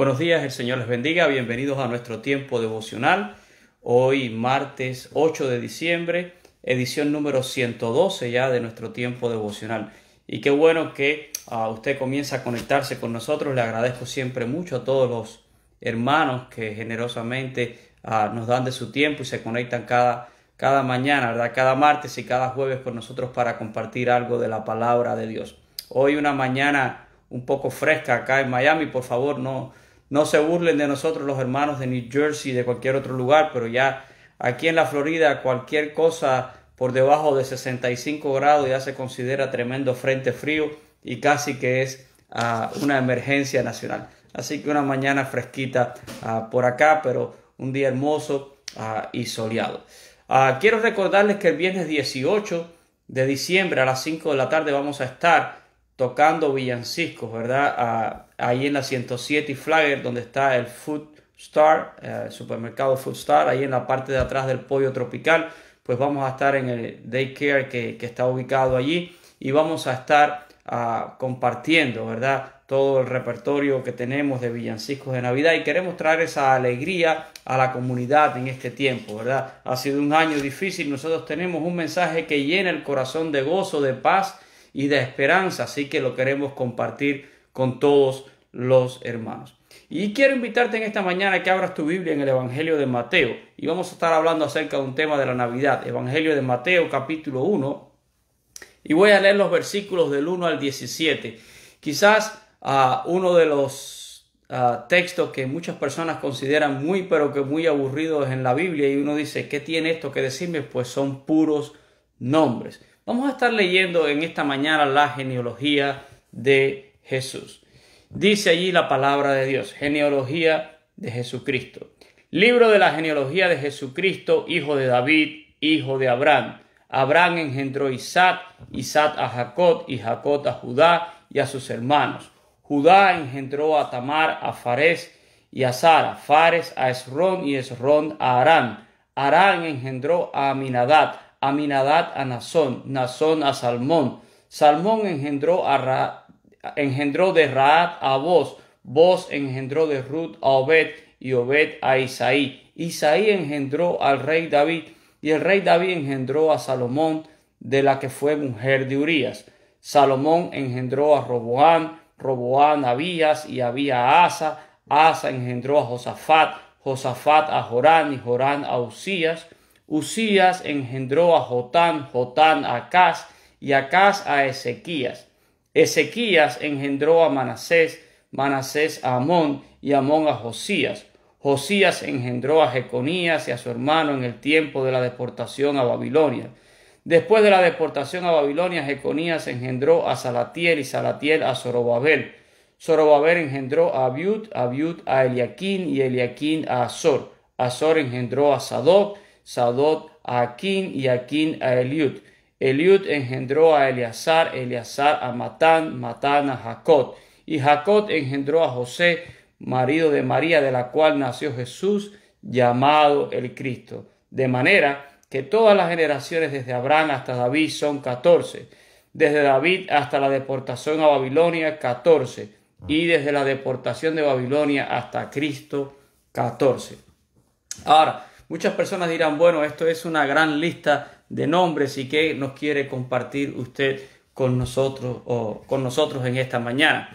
Buenos días, el Señor les bendiga, bienvenidos a nuestro tiempo devocional. Hoy martes 8 de diciembre, edición número 112 ya de nuestro tiempo devocional. Y qué bueno que ah, usted comienza a conectarse con nosotros. Le agradezco siempre mucho a todos los hermanos que generosamente ah, nos dan de su tiempo y se conectan cada, cada mañana, ¿verdad? cada martes y cada jueves con nosotros para compartir algo de la palabra de Dios. Hoy una mañana un poco fresca acá en Miami, por favor no, no se burlen de nosotros los hermanos de New Jersey, de cualquier otro lugar, pero ya aquí en la Florida cualquier cosa por debajo de 65 grados ya se considera tremendo frente frío y casi que es ah, una emergencia nacional. Así que una mañana fresquita ah, por acá, pero un día hermoso ah, y soleado. quiero recordarles que el viernes 18 de diciembre a las 5 de la tarde vamos a estar tocando villancicos, ¿verdad? ahí en la 107 y Flagger, donde está el Food Star, eh, el supermercado Food Star, ahí en la parte de atrás del pollo tropical, pues vamos a estar en el daycare que, que está ubicado allí y vamos a estar ah, compartiendo, ¿verdad? Todo el repertorio que tenemos de villancicos de Navidad y queremos traer esa alegría a la comunidad en este tiempo, ¿verdad? Ha sido un año difícil, nosotros tenemos un mensaje que llena el corazón de gozo, de paz y de esperanza, así que lo queremos compartir con todos los hermanos. Y quiero invitarte en esta mañana a que abras tu Biblia en el Evangelio de Mateo. Y vamos a estar hablando acerca de un tema de la Navidad. Evangelio de Mateo capítulo 1. Y voy a leer los versículos del 1 al 17. Quizás a ah, uno de los ah, textos que muchas personas consideran muy pero que muy aburridos en la Biblia y uno dice, ¿qué tiene esto que decirme? Pues son puros nombres. Vamos a estar leyendo en esta mañana la genealogía de Jesús. Dice allí la palabra de Dios, genealogía de Jesucristo. Libro de la genealogía de Jesucristo, hijo de David, hijo de Abraham. Abraham engendró a Isaac, Isaac a Jacob y Jacob a Judá y a sus hermanos. Judá engendró a Tamar, a Fares y a Sara, Fares a Esrón y Esrón a Arán. Arán engendró a Aminadad, Aminadad a Nazón, Nazón a Salmón. Salmón engendró a engendró de Raad a Boz, Boz engendró de Ruth a Obed y Obed a Isaí. Isaí engendró al rey David y el rey David engendró a Salomón de la que fue mujer de Urías. Salomón engendró a Roboán, Roboán a Abías y había a Asa, Asa engendró a Josafat, Josafat a Jorán y Jorán a Usías. Usías engendró a Jotán, Jotán a Acaz y Acaz a Ezequías. Ezequías engendró a Manasés, Manasés a Amón y Amón a Josías. Josías engendró a Jeconías y a su hermano en el tiempo de la deportación a Babilonia. Después de la deportación a Babilonia, Jeconías engendró a Salatiel y Salatiel a Zorobabel. Zorobabel engendró a Abiud, Abiud a Eliaquín y Eliaquín a Azor. Azor engendró a Sadoc, Sadoc a Aquín y Aquín a Eliud. Eliud engendró a Eleazar, Eleazar a Matán, Matán a Jacob. Y Jacob engendró a José, marido de María, de la cual nació Jesús, llamado el Cristo. De manera que todas las generaciones desde Abraham hasta David son catorce, desde David hasta la deportación a Babilonia catorce, y desde la deportación de Babilonia hasta Cristo catorce. Ahora, muchas personas dirán, bueno, esto es una gran lista de nombres y que nos quiere compartir usted con nosotros o con nosotros en esta mañana.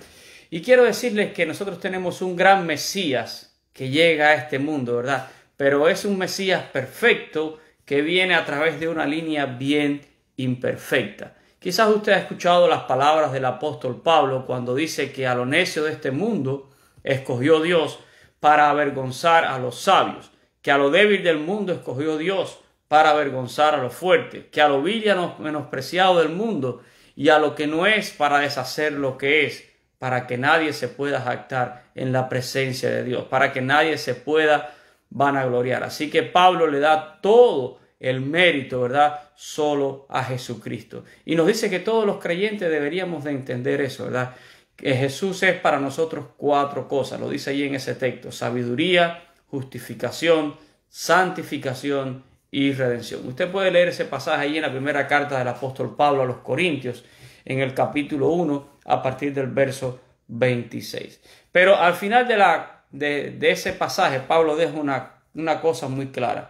Y quiero decirles que nosotros tenemos un gran Mesías que llega a este mundo, ¿verdad? Pero es un Mesías perfecto que viene a través de una línea bien imperfecta. Quizás usted ha escuchado las palabras del apóstol Pablo cuando dice que a lo necio de este mundo escogió Dios para avergonzar a los sabios, que a lo débil del mundo escogió Dios para avergonzar a los fuertes, que a lo vil y menospreciado del mundo y a lo que no es para deshacer lo que es, para que nadie se pueda jactar en la presencia de Dios, para que nadie se pueda vanagloriar. Así que Pablo le da todo el mérito, ¿verdad? Solo a Jesucristo. Y nos dice que todos los creyentes deberíamos de entender eso, ¿verdad? Que Jesús es para nosotros cuatro cosas, lo dice ahí en ese texto, sabiduría, justificación, santificación y redención. Usted puede leer ese pasaje ahí en la primera carta del apóstol Pablo a los Corintios, en el capítulo 1, a partir del verso 26. Pero al final de, la, de, ese pasaje, Pablo deja una, una cosa muy clara.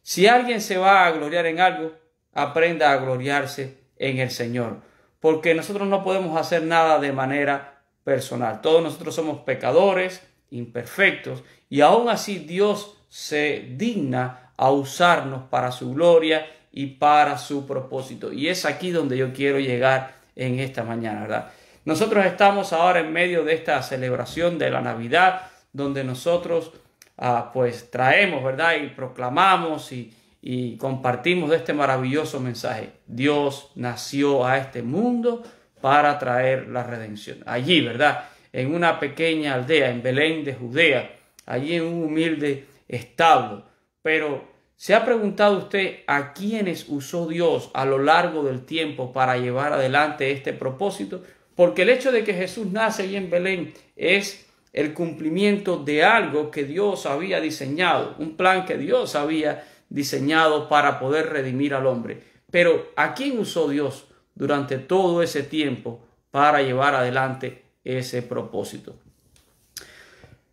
Si alguien se va a gloriar en algo, aprenda a gloriarse en el Señor, porque nosotros no podemos hacer nada de manera personal. Todos nosotros somos pecadores, imperfectos, y aún así Dios se digna a usarnos para su gloria y para su propósito. Y es aquí donde yo quiero llegar en esta mañana, ¿verdad? Nosotros estamos ahora en medio de esta celebración de la Navidad, donde nosotros ah, pues traemos, ¿verdad? Y proclamamos y, compartimos este maravilloso mensaje. Dios nació a este mundo para traer la redención. Allí, ¿verdad? En una pequeña aldea, en Belén de Judea, allí en un humilde establo, pero, ¿se ha preguntado usted a quiénes usó Dios a lo largo del tiempo para llevar adelante este propósito? Porque el hecho de que Jesús nace allí en Belén es el cumplimiento de algo que Dios había diseñado, un plan que Dios había diseñado para poder redimir al hombre. Pero ¿a quién usó Dios durante todo ese tiempo para llevar adelante ese propósito?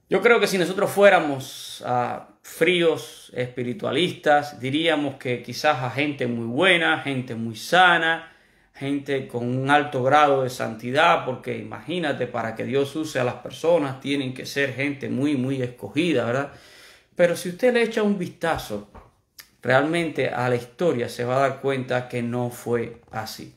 Yo creo que si nosotros fuéramos a fríos espiritualistas, diríamos que quizás a gente muy buena, gente muy sana, gente con un alto grado de santidad, porque imagínate, para que Dios use a las personas tienen que ser gente muy, muy escogida, ¿verdad? Pero si usted le echa un vistazo realmente a la historia, se va a dar cuenta que no fue así.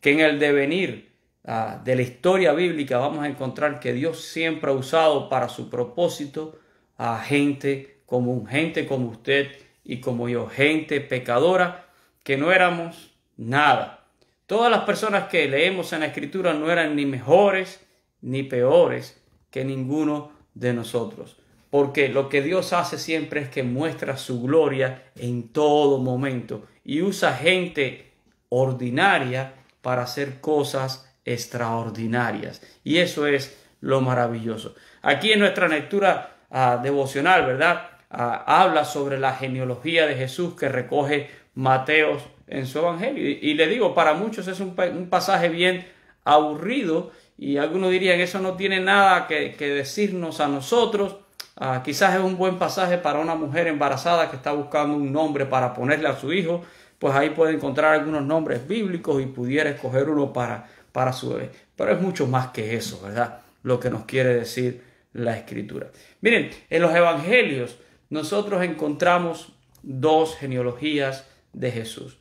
Que en el devenir ah, de la historia bíblica vamos a encontrar que Dios siempre ha usado para su propósito a gente como un gente como usted y como yo, gente pecadora, que no éramos nada. Todas las personas que leemos en la escritura no eran ni mejores ni peores que ninguno de nosotros. Porque lo que Dios hace siempre es que muestra su gloria en todo momento y usa gente ordinaria para hacer cosas extraordinarias. Y eso es lo maravilloso. Aquí en nuestra lectura ah, devocional, ¿verdad? Ah, habla sobre la genealogía de Jesús que recoge Mateo en su Evangelio. Y, le digo, para muchos es un, pasaje bien aburrido y algunos dirían, eso no tiene nada que, decirnos a nosotros. Ah, quizás es un buen pasaje para una mujer embarazada que está buscando un nombre para ponerle a su hijo, pues ahí puede encontrar algunos nombres bíblicos y pudiera escoger uno para, para su bebé. Pero es mucho más que eso, ¿verdad? Lo que nos quiere decir la escritura. Miren, en los evangelios, nosotros encontramos dos genealogías de Jesús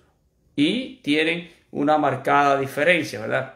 y tienen una marcada diferencia, ¿verdad?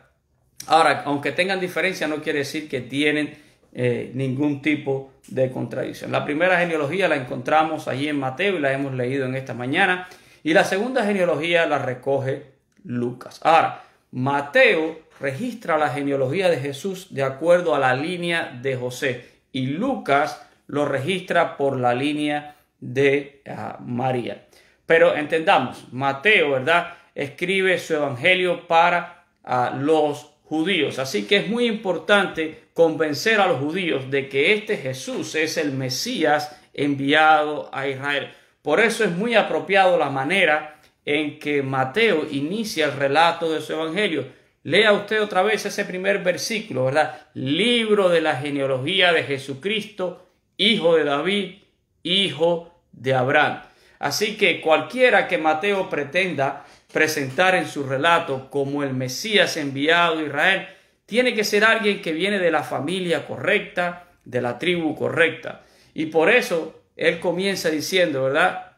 Ahora, aunque tengan diferencia, no quiere decir que tienen eh, ningún tipo de contradicción. La primera genealogía la encontramos allí en Mateo y la hemos leído en esta mañana. Y la segunda genealogía la recoge Lucas. Ahora, Mateo registra la genealogía de Jesús de acuerdo a la línea de José y Lucas lo registra por la línea de ah, María. Pero entendamos, Mateo, ¿verdad? Escribe su evangelio para ah, los judíos. Así que es muy importante convencer a los judíos de que este Jesús es el Mesías enviado a Israel. Por eso es muy apropiado la manera en que Mateo inicia el relato de su evangelio. Lea usted otra vez ese primer versículo, ¿verdad? Libro de la genealogía de Jesucristo, hijo de David, hijo de Abraham. Así que cualquiera que Mateo pretenda presentar en su relato como el Mesías enviado a Israel, tiene que ser alguien que viene de la familia correcta, de la tribu correcta. Y por eso él comienza diciendo, ¿verdad?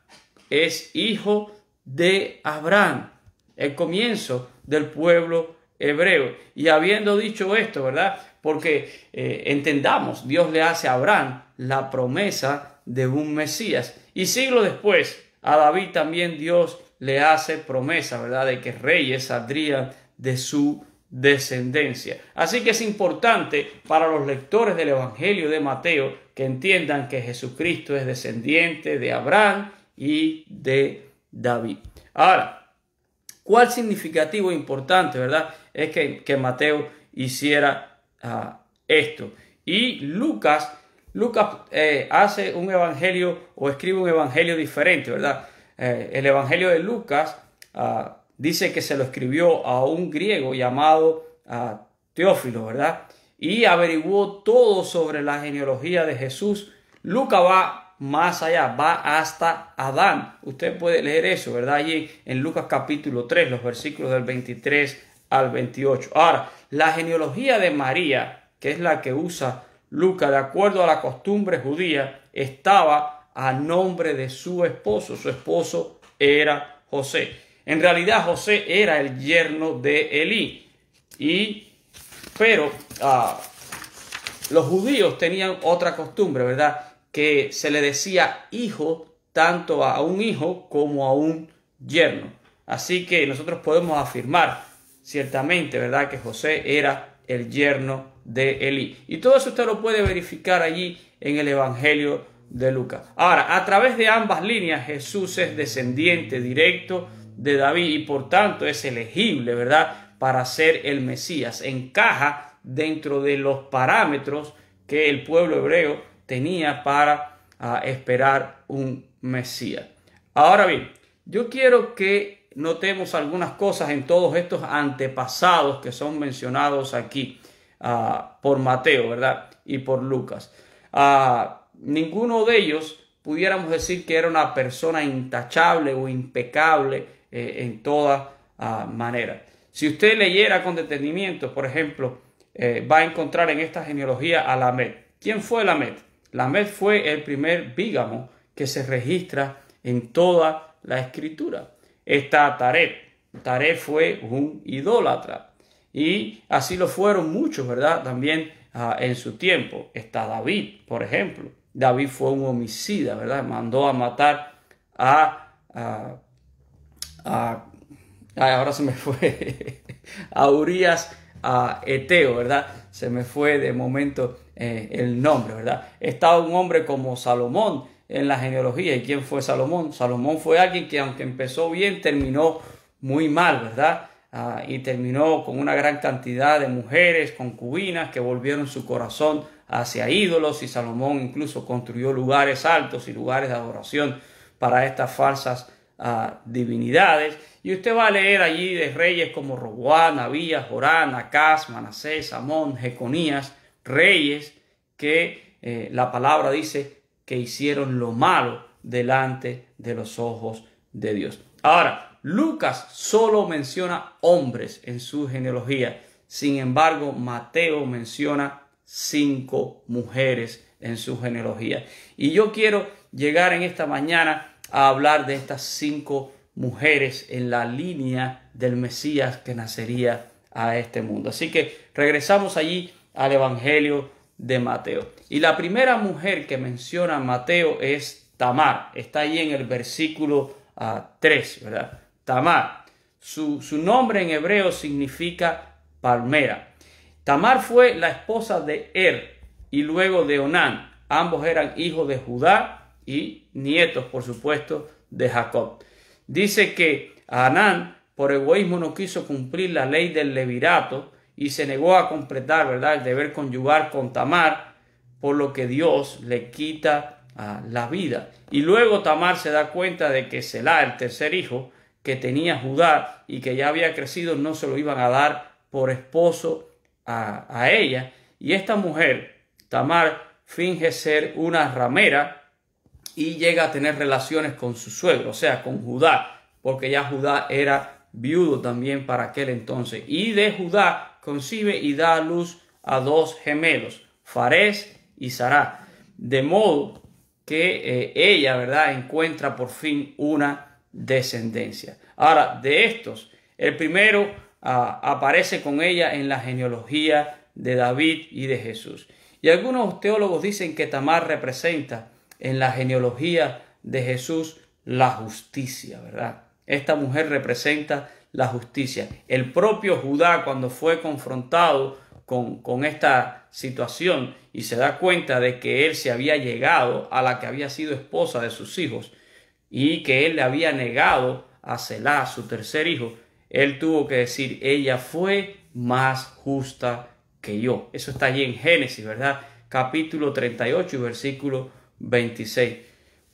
Es hijo de Abraham, el comienzo del pueblo hebreo. Y habiendo dicho esto, ¿verdad? Porque eh, entendamos, Dios le hace a Abraham la promesa de un Mesías. Y siglo después, a David también Dios le hace promesa, ¿verdad?, de que reyes saldrían de su descendencia. Así que es importante para los lectores del Evangelio de Mateo que entiendan que Jesucristo es descendiente de Abraham y de David. Ahora, ¿cuál significativo importante, verdad? Es que, Mateo hiciera ah, esto. Y Lucas Lucas eh, hace un evangelio o escribe un evangelio diferente, ¿verdad? Eh, el evangelio de Lucas ah, dice que se lo escribió a un griego llamado ah, Teófilo, ¿verdad? Y averiguó todo sobre la genealogía de Jesús. Lucas va más allá, va hasta Adán. Usted puede leer eso, ¿verdad? Allí en Lucas capítulo 3, los versículos del 23 al 28. Ahora, la genealogía de María, que es la que usa Luca, de acuerdo a la costumbre judía, estaba a nombre de su esposo. Su esposo era José. En realidad José era el yerno de Elí. Y, pero ah, los judíos tenían otra costumbre, ¿verdad? Que se le decía hijo tanto a un hijo como a un yerno. Así que nosotros podemos afirmar ciertamente, ¿verdad? Que José era el yerno de Elí. Y todo eso usted lo puede verificar allí en el Evangelio de Lucas. Ahora, a través de ambas líneas, Jesús es descendiente directo de David y por tanto es elegible, ¿verdad?, para ser el Mesías. Encaja dentro de los parámetros que el pueblo hebreo tenía para ah, esperar un Mesías. Ahora bien, yo quiero que notemos algunas cosas en todos estos antepasados que son mencionados aquí ah, por Mateo, ¿verdad? Y por Lucas. Ah, ninguno de ellos pudiéramos decir que era una persona intachable o impecable eh, en toda ah, manera. Si usted leyera con detenimiento, por ejemplo, eh, va a encontrar en esta genealogía a Lamed. ¿Quién fue Lamed? Lamed fue el primer bígamo que se registra en toda la escritura está Tareb. Tareb fue un idólatra y así lo fueron muchos, ¿verdad? También ah, en su tiempo está David, por ejemplo. David fue un homicida, ¿verdad? Mandó a matar a, ahora se me fue a Urias a Eteo, ¿verdad? Se me fue de momento eh, el nombre, ¿verdad? Está un hombre como Salomón en la genealogía. ¿Y quién fue Salomón? Salomón fue alguien que aunque empezó bien, terminó muy mal, ¿verdad? Ah, y terminó con una gran cantidad de mujeres concubinas que volvieron su corazón hacia ídolos y Salomón incluso construyó lugares altos y lugares de adoración para estas falsas ah, divinidades. Y usted va a leer allí de reyes como Roboán, Abías, Jorán, Acas Manasés, Amón, Jeconías, reyes que eh, la palabra dice que hicieron lo malo delante de los ojos de Dios. Ahora, Lucas solo menciona hombres en su genealogía. Sin embargo, Mateo menciona cinco mujeres en su genealogía. Y yo quiero llegar en esta mañana a hablar de estas cinco mujeres en la línea del Mesías que nacería a este mundo. Así que regresamos allí al Evangelio de Mateo. Y la primera mujer que menciona Mateo es Tamar. Está ahí en el versículo 3, ah, ¿verdad? Tamar. Su, su nombre en hebreo significa palmera. Tamar fue la esposa de Er y luego de Onán. Ambos eran hijos de Judá y nietos, por supuesto, de Jacob. Dice que Anán, por egoísmo, no quiso cumplir la ley del levirato y se negó a completar, ¿verdad?, el deber conyugar con Tamar, por lo que Dios le quita ah, la vida. Y luego Tamar se da cuenta de que Selah, el tercer hijo que tenía Judá y que ya había crecido, no se lo iban a dar por esposo a, a ella. Y esta mujer, Tamar, finge ser una ramera y llega a tener relaciones con su suegro, o sea, con Judá, porque ya Judá era viudo también para aquel entonces. Y de Judá concibe y da a luz a dos gemelos, Farés y Sará. De modo que eh, ella, ¿verdad?, encuentra por fin una descendencia. Ahora, de estos, el primero ah, aparece con ella en la genealogía de David y de Jesús. Y algunos teólogos dicen que Tamar representa en la genealogía de Jesús la justicia, ¿verdad? Esta mujer representa la justicia. El propio Judá, cuando fue confrontado con, esta situación y se da cuenta de que él se había llegado a la que había sido esposa de sus hijos y que él le había negado a Selah, su tercer hijo, él tuvo que decir, ella fue más justa que yo. Eso está allí en Génesis, ¿verdad? Capítulo 38 y versículo 26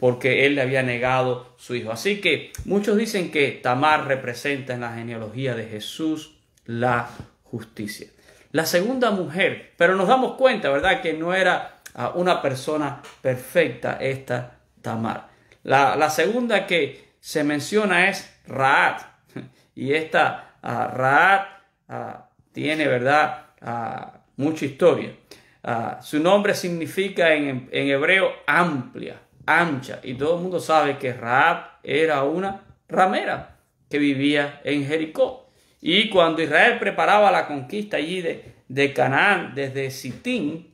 porque él le había negado su hijo. Así que muchos dicen que Tamar representa en la genealogía de Jesús la justicia. La segunda mujer, pero nos damos cuenta, ¿verdad?, que no era ah, una persona perfecta esta Tamar. La, segunda que se menciona es Raat. Y esta ah, Raad ah, tiene, ¿verdad?, mucha historia. su nombre significa en, en hebreo amplia ancha. Y todo el mundo sabe que Raab era una ramera que vivía en Jericó. Y cuando Israel preparaba la conquista allí de, de Canaán, desde Sitín,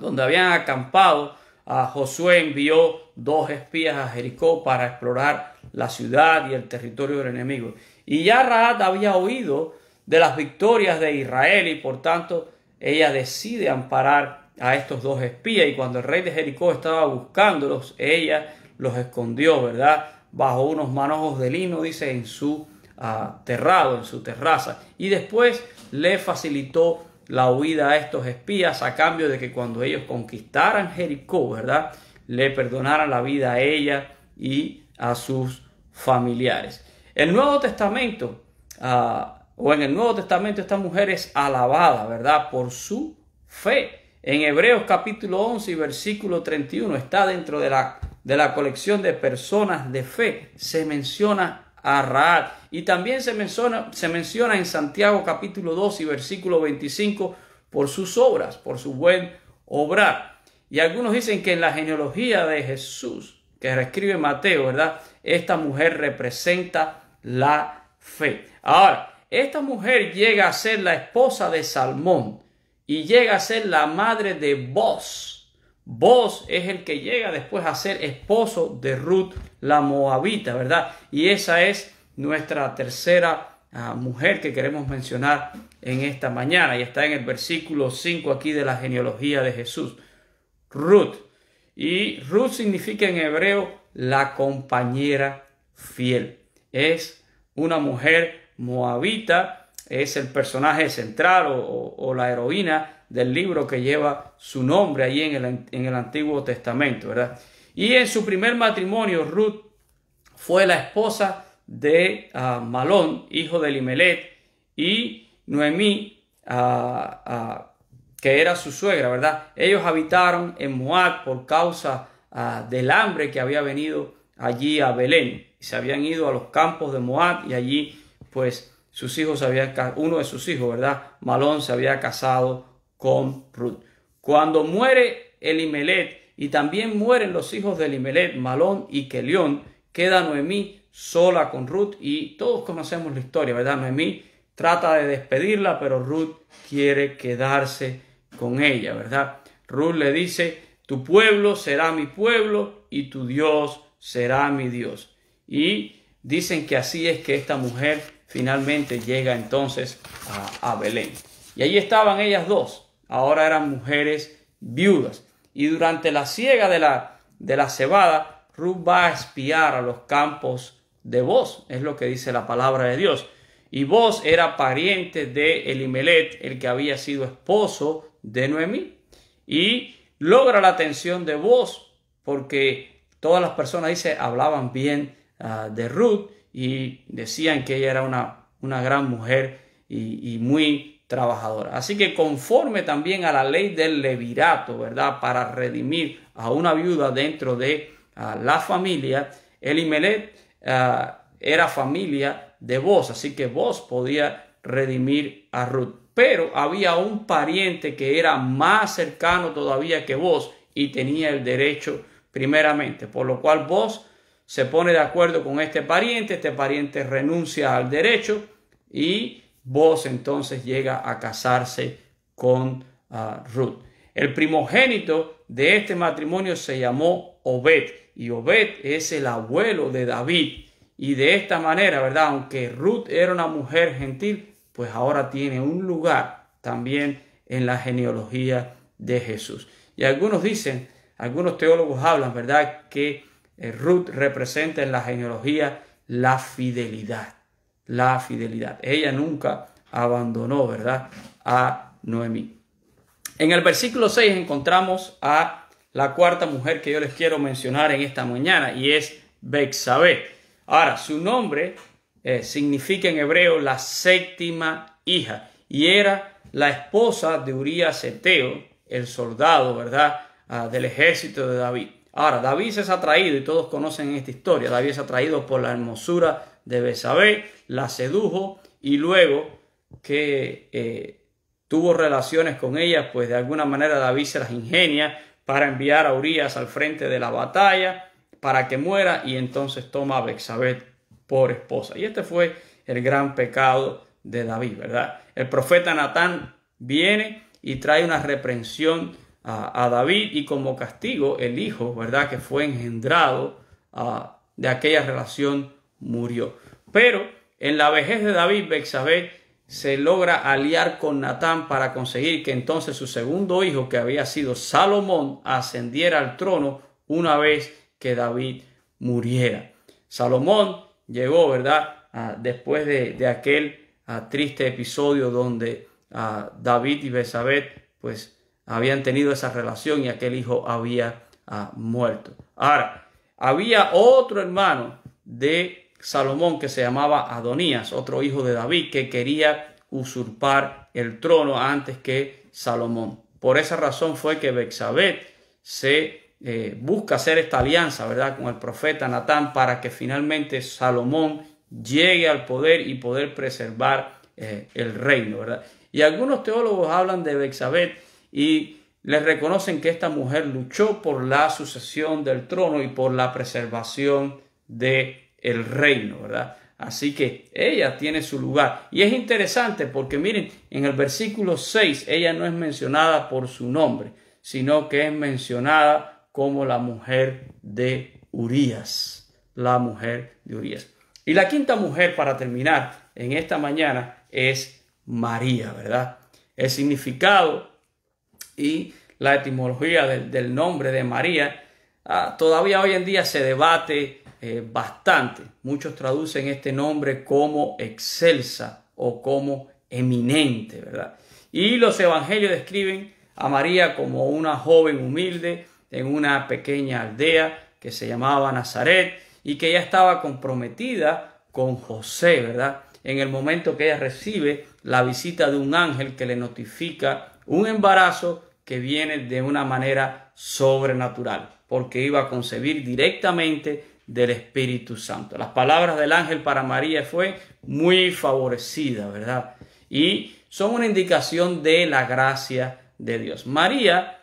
donde habían acampado, Josué envió dos espías a Jericó para explorar la ciudad y el territorio del enemigo. Y ya Raab había oído de las victorias de Israel y por tanto ella decide amparar a estos dos espías y cuando el rey de Jericó estaba buscándolos, ella los escondió, ¿verdad? Bajo unos manojos de lino, dice, en su ah, terrado, en su terraza. Y después le facilitó la huida a estos espías a cambio de que cuando ellos conquistaran Jericó, ¿verdad? Le perdonaran la vida a ella y a sus familiares. El Nuevo Testamento, ah, o en el Nuevo Testamento, esta mujer es alabada, ¿verdad? Por su fe. En Hebreos capítulo 11 y versículo 31 está dentro de la, colección de personas de fe. Se menciona a Raal. Y también se menciona, se menciona en Santiago capítulo 2 y versículo 25 por sus obras, por su buen obrar. Y algunos dicen que en la genealogía de Jesús, que reescribe Mateo, ¿verdad? Esta mujer representa la fe. Ahora, esta mujer llega a ser la esposa de Salmón y llega a ser la madre de Boz. Boz es el que llega después a ser esposo de Ruth la Moabita, ¿verdad? Y esa es nuestra tercera ah, mujer que queremos mencionar en esta mañana y está en el versículo 5 aquí de la genealogía de Jesús. Ruth. Y Ruth significa en hebreo la compañera fiel. Es una mujer moabita es el personaje central o, la heroína del libro que lleva su nombre allí en el, en el Antiguo Testamento, ¿verdad? Y en su primer matrimonio, Ruth fue la esposa de ah, Malón, hijo de Limelet, y Noemí, ah, ah, que era su suegra, ¿verdad? Ellos habitaron en Moab por causa del hambre que había venido allí a Belén. Se habían ido a los campos de Moab y allí, pues, sus hijos había, uno de sus hijos, ¿verdad? Malón se había casado con Ruth. Cuando muere Elimelet y también mueren los hijos de Imelet Malón y Kelión, queda Noemí sola con Ruth y todos conocemos la historia, ¿verdad? Noemí trata de despedirla, pero Ruth quiere quedarse con ella, ¿verdad? Ruth le dice, tu pueblo será mi pueblo y tu Dios será mi Dios. Y dicen que así es que esta mujer finalmente llega entonces a, Belén. Y allí estaban ellas dos, ahora eran mujeres viudas. Y durante la siega de la, de la cebada, Ruth va a espiar a los campos de vos, es lo que dice la palabra de Dios. Y vos era pariente de Elimelet, el que había sido esposo de Noemí. Y logra la atención de vos, porque todas las personas, dice, hablaban bien ah, de Ruth y decían que ella era una, una gran mujer y, muy trabajadora. Así que conforme también a la ley del levirato, ¿verdad? Para redimir a una viuda dentro de ah, la familia, Elimelech ah, era familia de vos, así que vos podía redimir a Ruth. Pero había un pariente que era más cercano todavía que vos y tenía el derecho primeramente, por lo cual vos se pone de acuerdo con este pariente, este pariente renuncia al derecho y vos entonces llega a casarse con ah, Ruth. El primogénito de este matrimonio se llamó Obed y Obed es el abuelo de David. Y de esta manera, ¿verdad? Aunque Ruth era una mujer gentil, pues ahora tiene un lugar también en la genealogía de Jesús. Y algunos dicen, algunos teólogos hablan, ¿verdad? Que eh, Ruth representa en la genealogía la fidelidad, la fidelidad. Ella nunca abandonó, ¿verdad? A Noemí. En el versículo 6 encontramos a la cuarta mujer que yo les quiero mencionar en esta mañana y es Bexabé. Ahora, su nombre eh, significa en hebreo la séptima hija y era la esposa de Urías Eteo, el soldado, ¿verdad?, ah, del ejército de David. Ahora, David es atraído, y todos conocen esta historia, David es atraído por la hermosura de Besabé, la sedujo y luego que eh, tuvo relaciones con ella, pues de alguna manera David se las ingenia para enviar a Urias al frente de la batalla, para que muera y entonces toma a Betsabé por esposa. Y este fue el gran pecado de David, ¿verdad? El profeta Natán viene y trae una reprensión a, David y como castigo el hijo, ¿verdad? Que fue engendrado de aquella relación murió. Pero en la vejez de David, Bexabé se logra aliar con Natán para conseguir que entonces su segundo hijo, que había sido Salomón, ascendiera al trono una vez que David muriera. Salomón llegó, ¿verdad? después de, aquel triste episodio donde David y Betsabé pues habían tenido esa relación y aquel hijo había ah, muerto. Ahora, había otro hermano de Salomón que se llamaba Adonías, otro hijo de David que quería usurpar el trono antes que Salomón. Por esa razón fue que Bexabet se eh, busca hacer esta alianza, ¿verdad?, con el profeta Natán para que finalmente Salomón llegue al poder y poder preservar eh, el reino, ¿verdad? Y algunos teólogos hablan de Bexabet y le reconocen que esta mujer luchó por la sucesión del trono y por la preservación del el reino, ¿verdad? Así que ella tiene su lugar. Y es interesante porque miren, en el versículo 6 ella no es mencionada por su nombre, sino que es mencionada como la mujer de Urias, la mujer de Urias. Y la quinta mujer para terminar en esta mañana es María, ¿verdad? El significado y la etimología del, nombre de María, ah, todavía hoy en día se debate eh, bastante. Muchos traducen este nombre como excelsa o como eminente, ¿verdad? Y los evangelios describen a María como una joven humilde en una pequeña aldea que se llamaba Nazaret y que ya estaba comprometida con José, ¿verdad? En el momento que ella recibe la visita de un ángel que le notifica un embarazo que viene de una manera sobrenatural, porque iba a concebir directamente del Espíritu Santo. Las palabras del ángel para María fue muy favorecida, ¿verdad? Y son una indicación de la gracia de Dios. María,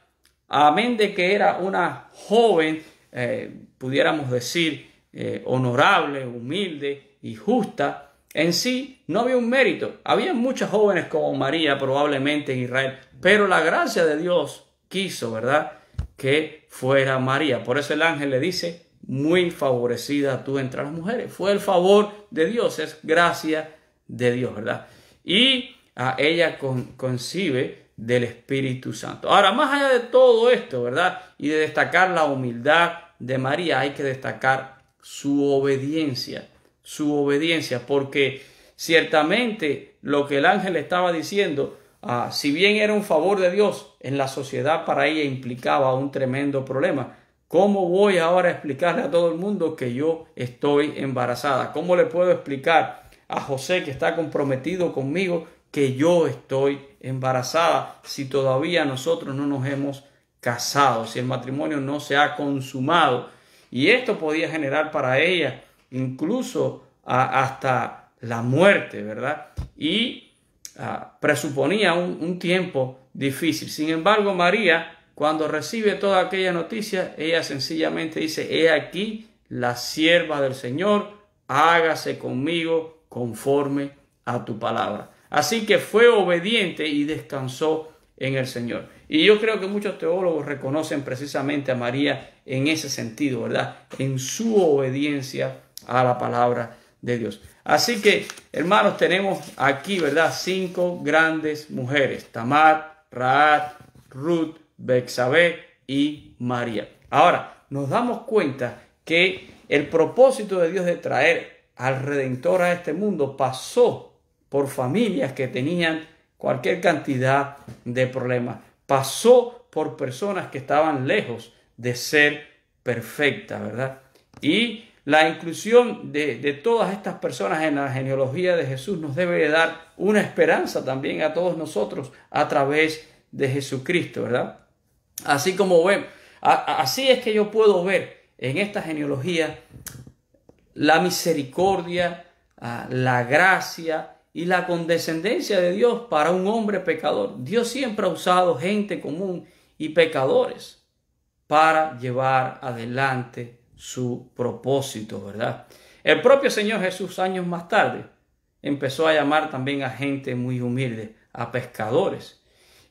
amén de que era una joven, eh, pudiéramos decir, eh, honorable, humilde y justa, en sí no había un mérito. Había muchas jóvenes como María probablemente en Israel, pero la gracia de Dios quiso, ¿verdad? Que fuera María. Por eso el ángel le dice, muy favorecida tú entre las mujeres. Fue el favor de Dios, es gracia de Dios, ¿verdad? Y a ah, ella concibe del Espíritu Santo. Ahora, más allá de todo esto, ¿verdad? Y de destacar la humildad de María, hay que destacar su obediencia, su obediencia, porque ciertamente lo que el ángel estaba diciendo, Ah, si bien era un favor de Dios, en la sociedad para ella implicaba un tremendo problema. ¿Cómo voy ahora a explicarle a todo el mundo que yo estoy embarazada? ¿Cómo le puedo explicar a José que está comprometido conmigo que yo estoy embarazada si todavía nosotros no nos hemos casado, si el matrimonio no se ha consumado? Y esto podía generar para ella incluso hasta la muerte, ¿verdad? Y Ah, presuponía un, tiempo difícil. Sin embargo, María, cuando recibe toda aquella noticia, ella sencillamente dice, he aquí la sierva del Señor, hágase conmigo conforme a tu palabra. Así que fue obediente y descansó en el Señor. Y yo creo que muchos teólogos reconocen precisamente a María en ese sentido, ¿verdad? En su obediencia a la palabra de Dios. Así que, hermanos, tenemos aquí, ¿verdad? Cinco grandes mujeres, Tamar, Raad, Ruth, Bexabé y María. Ahora, nos damos cuenta que el propósito de Dios de traer al Redentor a este mundo pasó por familias que tenían cualquier cantidad de problemas. Pasó por personas que estaban lejos de ser perfectas, ¿verdad? Y la inclusión de, todas estas personas en la genealogía de Jesús nos debe dar una esperanza también a todos nosotros a través de Jesucristo, ¿verdad? Así como ven, así es que yo puedo ver en esta genealogía la misericordia, ah, la gracia y la condescendencia de Dios para un hombre pecador. Dios siempre ha usado gente común y pecadores para llevar adelante su propósito, ¿verdad? El propio Señor Jesús años más tarde empezó a llamar también a gente muy humilde, a pescadores,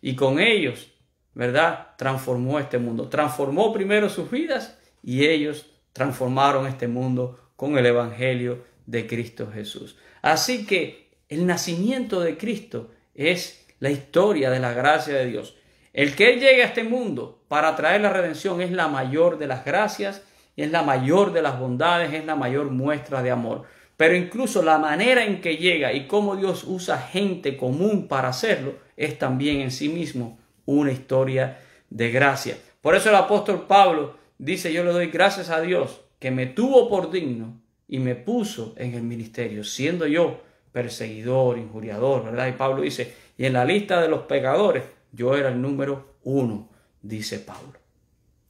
y con ellos, ¿verdad? Transformó este mundo, transformó primero sus vidas y ellos transformaron este mundo con el Evangelio de Cristo Jesús. Así que el nacimiento de Cristo es la historia de la gracia de Dios. El que Él llegue a este mundo para traer la redención es la mayor de las gracias es la mayor de las bondades, es la mayor muestra de amor. Pero incluso la manera en que llega y cómo Dios usa gente común para hacerlo es también en sí mismo una historia de gracia. Por eso el apóstol Pablo dice, yo le doy gracias a Dios que me tuvo por digno y me puso en el ministerio, siendo yo perseguidor, injuriador, ¿verdad? Y Pablo dice, y en la lista de los pecadores yo era el número uno, dice Pablo.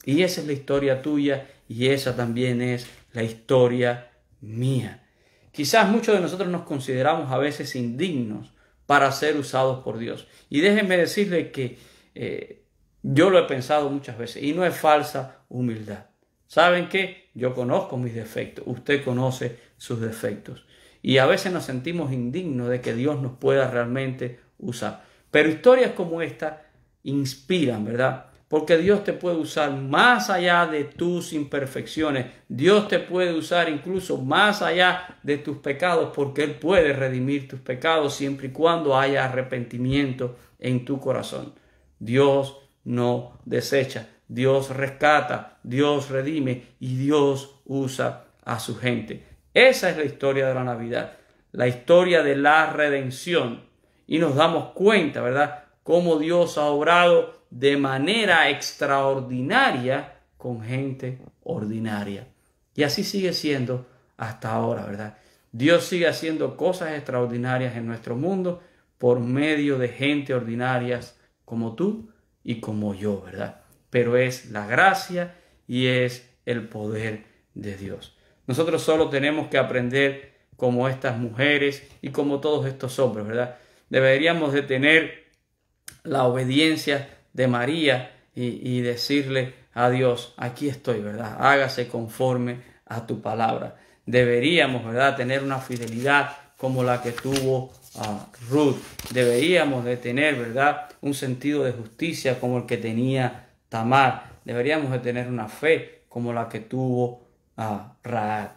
Y esa es la historia tuya y esa también es la historia mía. Quizás muchos de nosotros nos consideramos a veces indignos para ser usados por Dios. Y déjenme decirle que eh, yo lo he pensado muchas veces y no es falsa humildad. ¿Saben qué? Yo conozco mis defectos, usted conoce sus defectos. Y a veces nos sentimos indignos de que Dios nos pueda realmente usar. Pero historias como esta inspiran, ¿verdad? porque Dios te puede usar más allá de tus imperfecciones. Dios te puede usar incluso más allá de tus pecados, porque Él puede redimir tus pecados siempre y cuando haya arrepentimiento en tu corazón. Dios no desecha, Dios rescata, Dios redime y Dios usa a su gente. Esa es la historia de la Navidad, la historia de la redención. Y nos damos cuenta, ¿verdad? cómo Dios ha obrado de manera extraordinaria con gente ordinaria. Y así sigue siendo hasta ahora, ¿verdad? Dios sigue haciendo cosas extraordinarias en nuestro mundo por medio de gente ordinarias como tú y como yo, ¿verdad? Pero es la gracia y es el poder de Dios. Nosotros solo tenemos que aprender como estas mujeres y como todos estos hombres, ¿verdad? Deberíamos de tener la obediencia de María y, decirle a Dios, aquí estoy, ¿verdad? Hágase conforme a tu palabra. Deberíamos, ¿verdad?, tener una fidelidad como la que tuvo ah, Ruth. Deberíamos de tener, ¿verdad?, un sentido de justicia como el que tenía Tamar. Deberíamos de tener una fe como la que tuvo a ah, Raad.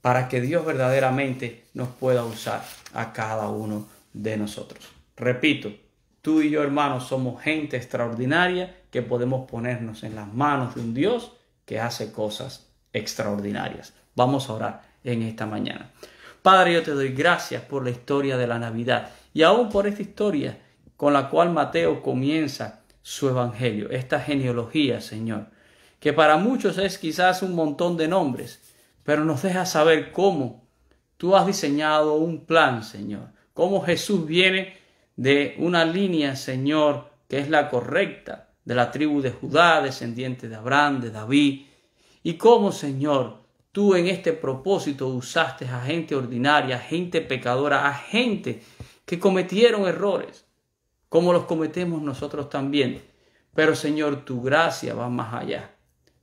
Para que Dios verdaderamente nos pueda usar a cada uno de nosotros. Repito, Tú y yo, hermanos, somos gente extraordinaria que podemos ponernos en las manos de un Dios que hace cosas extraordinarias. Vamos a orar en esta mañana. Padre, yo te doy gracias por la historia de la Navidad y aún por esta historia con la cual Mateo comienza su evangelio, esta genealogía, Señor, que para muchos es quizás un montón de nombres, pero nos deja saber cómo tú has diseñado un plan, Señor, cómo Jesús viene de una línea, Señor, que es la correcta, de la tribu de Judá, descendiente de Abraham, de David. Y cómo, Señor, tú en este propósito usaste a gente ordinaria, a gente pecadora, a gente que cometieron errores, como los cometemos nosotros también. Pero, Señor, tu gracia va más allá.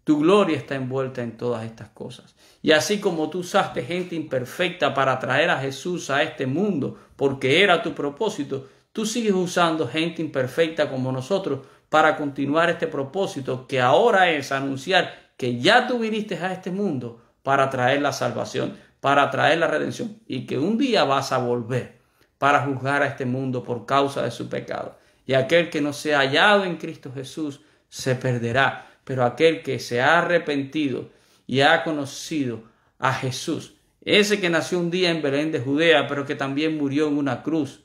Tu gloria está envuelta en todas estas cosas. Y así como tú usaste gente imperfecta para traer a Jesús a este mundo, porque era tu propósito, tú sigues usando gente imperfecta como nosotros para continuar este propósito que ahora es anunciar que ya tú viniste a este mundo para traer la salvación, para traer la redención y que un día vas a volver para juzgar a este mundo por causa de su pecado. Y aquel que no se ha hallado en Cristo Jesús se perderá, pero aquel que se ha arrepentido y ha conocido a Jesús, ese que nació un día en Belén de Judea, pero que también murió en una cruz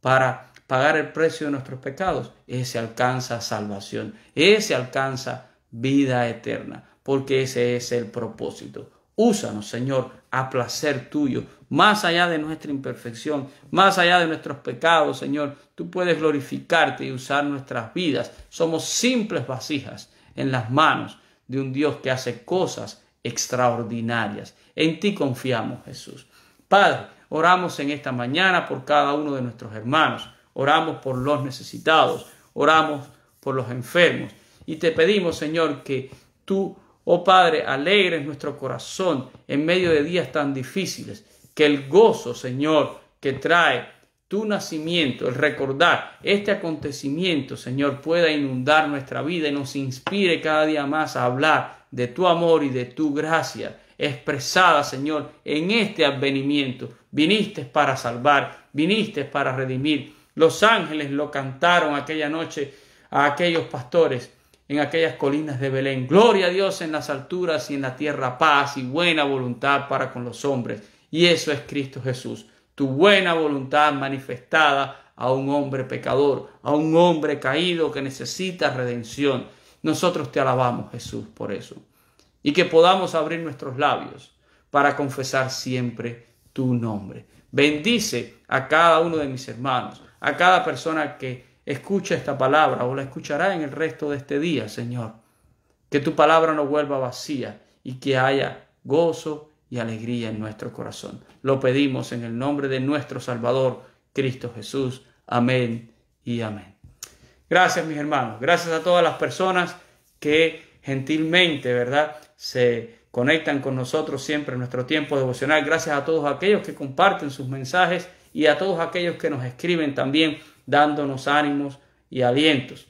para pagar el precio de nuestros pecados, ese alcanza salvación, ese alcanza vida eterna, porque ese es el propósito. Úsanos, Señor, a placer tuyo, más allá de nuestra imperfección, más allá de nuestros pecados, Señor. Tú puedes glorificarte y usar nuestras vidas. Somos simples vasijas en las manos de un Dios que hace cosas extraordinarias. En ti confiamos, Jesús. Padre, oramos en esta mañana por cada uno de nuestros hermanos oramos por los necesitados, oramos por los enfermos. Y te pedimos, Señor, que tú, oh Padre, alegres nuestro corazón en medio de días tan difíciles, que el gozo, Señor, que trae tu nacimiento, el recordar este acontecimiento, Señor, pueda inundar nuestra vida y nos inspire cada día más a hablar de tu amor y de tu gracia expresada, Señor, en este advenimiento. Viniste para salvar, viniste para redimir, los ángeles lo cantaron aquella noche a aquellos pastores en aquellas colinas de Belén. Gloria a Dios en las alturas y en la tierra paz y buena voluntad para con los hombres. Y eso es Cristo Jesús, tu buena voluntad manifestada a un hombre pecador, a un hombre caído que necesita redención. Nosotros te alabamos, Jesús, por eso. Y que podamos abrir nuestros labios para confesar siempre tu nombre. Bendice a cada uno de mis hermanos a cada persona que escucha esta palabra o la escuchará en el resto de este día, Señor. Que tu palabra no vuelva vacía y que haya gozo y alegría en nuestro corazón. Lo pedimos en el nombre de nuestro Salvador, Cristo Jesús. Amén y amén. Gracias, mis hermanos. Gracias a todas las personas que gentilmente, ¿verdad? Se conectan con nosotros siempre en nuestro tiempo devocional. Gracias a todos aquellos que comparten sus mensajes y a todos aquellos que nos escriben también dándonos ánimos y alientos.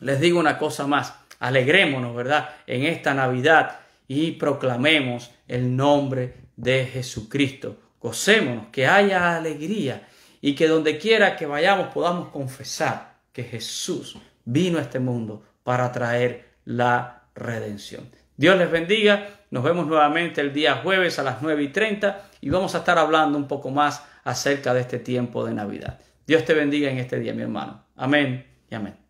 Les digo una cosa más, alegrémonos, ¿verdad?, en esta Navidad y proclamemos el nombre de Jesucristo. Gocémonos, que haya alegría y que donde quiera que vayamos podamos confesar que Jesús vino a este mundo para traer la redención. Dios les bendiga, nos vemos nuevamente el día jueves a las 9 y 30 y vamos a estar hablando un poco más acerca de este tiempo de Navidad. Dios te bendiga en este día, mi hermano. Amén y amén.